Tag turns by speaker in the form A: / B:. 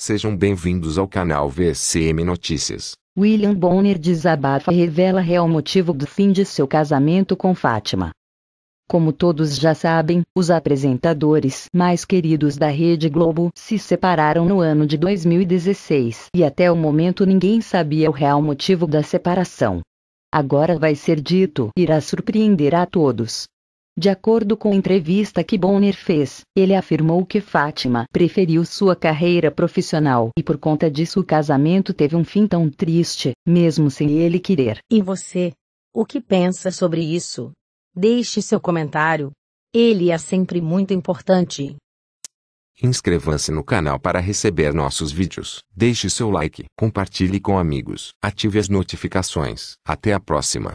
A: Sejam bem-vindos ao canal VCM Notícias.
B: William Bonner desabafa e revela real motivo do fim de seu casamento com Fátima. Como todos já sabem, os apresentadores mais queridos da Rede Globo se separaram no ano de 2016 e até o momento ninguém sabia o real motivo da separação. Agora vai ser dito, irá surpreender a todos. De acordo com entrevista que Bonner fez, ele afirmou que Fátima preferiu sua carreira profissional e por conta disso o casamento teve um fim tão triste, mesmo sem ele
C: querer. E você? O que pensa sobre isso? Deixe seu comentário. Ele é sempre muito importante.
A: Inscreva-se no canal para receber nossos vídeos. Deixe seu like, compartilhe com amigos, ative as notificações. Até a próxima.